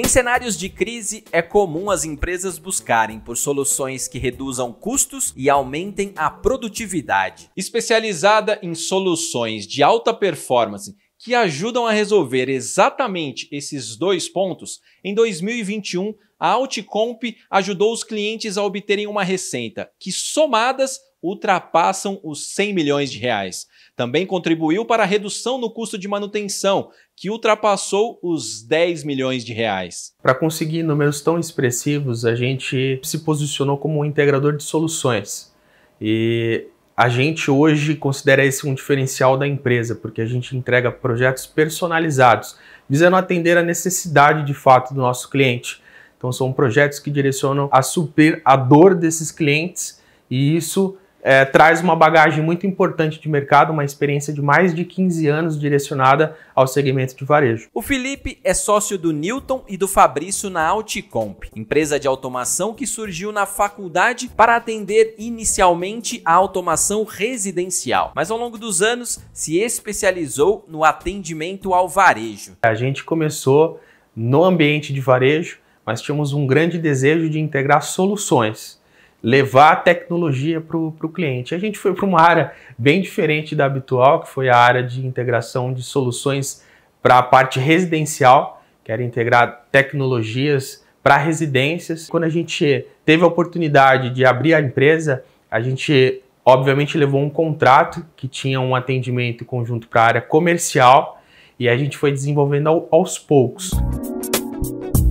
Em cenários de crise, é comum as empresas buscarem por soluções que reduzam custos e aumentem a produtividade. Especializada em soluções de alta performance que ajudam a resolver exatamente esses dois pontos, em 2021, a Altcomp ajudou os clientes a obterem uma receita que, somadas, ultrapassam os 100 milhões de reais. Também contribuiu para a redução no custo de manutenção, que ultrapassou os 10 milhões de reais. Para conseguir números tão expressivos, a gente se posicionou como um integrador de soluções. E a gente hoje considera esse um diferencial da empresa, porque a gente entrega projetos personalizados, visando atender a necessidade de fato do nosso cliente. Então são projetos que direcionam a suprir a dor desses clientes e isso é, traz uma bagagem muito importante de mercado, uma experiência de mais de 15 anos direcionada ao segmento de varejo. O Felipe é sócio do Newton e do Fabrício na Alticomp, empresa de automação que surgiu na faculdade para atender inicialmente a automação residencial, mas ao longo dos anos se especializou no atendimento ao varejo. A gente começou no ambiente de varejo, mas tínhamos um grande desejo de integrar soluções levar a tecnologia para o cliente. A gente foi para uma área bem diferente da habitual, que foi a área de integração de soluções para a parte residencial, que era integrar tecnologias para residências. Quando a gente teve a oportunidade de abrir a empresa, a gente obviamente levou um contrato que tinha um atendimento conjunto para a área comercial e a gente foi desenvolvendo aos poucos.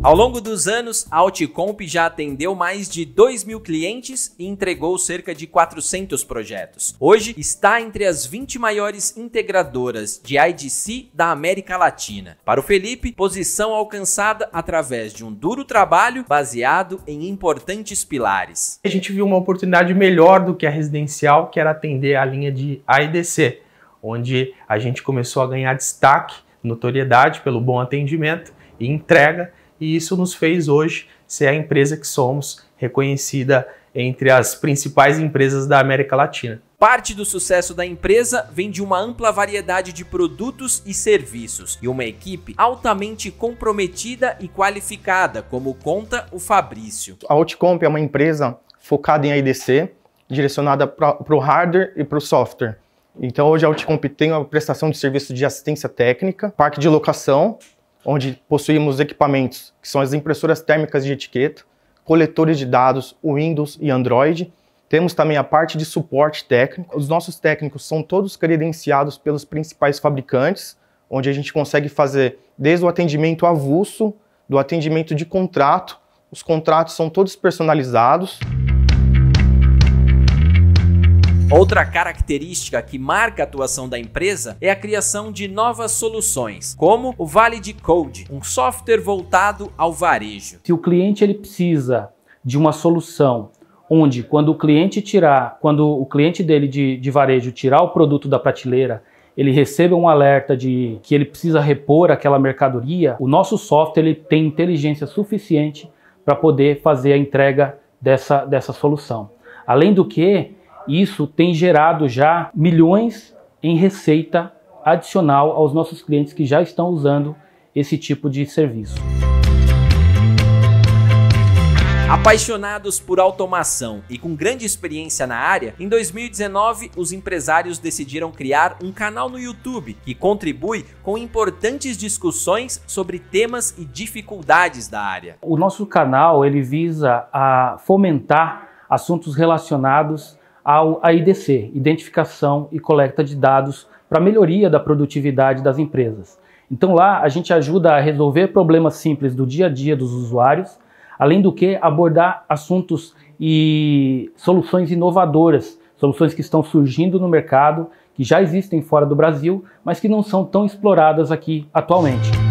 Ao longo dos anos, a Alticomp já atendeu mais de 2 mil clientes e entregou cerca de 400 projetos. Hoje está entre as 20 maiores integradoras de IDC da América Latina. Para o Felipe, posição alcançada através de um duro trabalho baseado em importantes pilares. A gente viu uma oportunidade melhor do que a residencial, que era atender a linha de IDC, onde a gente começou a ganhar destaque, notoriedade pelo bom atendimento e entrega e isso nos fez hoje ser a empresa que somos, reconhecida entre as principais empresas da América Latina. Parte do sucesso da empresa vem de uma ampla variedade de produtos e serviços e uma equipe altamente comprometida e qualificada, como conta o Fabrício. A Outcomp é uma empresa focada em ADC, direcionada para o hardware e para o software. Então hoje a Outcomp tem a prestação de serviço de assistência técnica, parque de locação, onde possuímos equipamentos que são as impressoras térmicas de etiqueta, coletores de dados Windows e Android. Temos também a parte de suporte técnico. Os nossos técnicos são todos credenciados pelos principais fabricantes, onde a gente consegue fazer desde o atendimento avulso, do atendimento de contrato. Os contratos são todos personalizados. Outra característica que marca a atuação da empresa é a criação de novas soluções, como o Vale de Code, um software voltado ao varejo. Se o cliente ele precisa de uma solução onde quando o cliente tirar, quando o cliente dele de, de varejo tirar o produto da prateleira, ele receba um alerta de que ele precisa repor aquela mercadoria, o nosso software ele tem inteligência suficiente para poder fazer a entrega dessa, dessa solução. Além do que, isso tem gerado já milhões em receita adicional aos nossos clientes que já estão usando esse tipo de serviço. Apaixonados por automação e com grande experiência na área, em 2019 os empresários decidiram criar um canal no YouTube que contribui com importantes discussões sobre temas e dificuldades da área. O nosso canal ele visa a fomentar assuntos relacionados ao AIDC, Identificação e Coleta de Dados para melhoria da produtividade das empresas. Então lá a gente ajuda a resolver problemas simples do dia a dia dos usuários, além do que abordar assuntos e soluções inovadoras, soluções que estão surgindo no mercado, que já existem fora do Brasil, mas que não são tão exploradas aqui atualmente.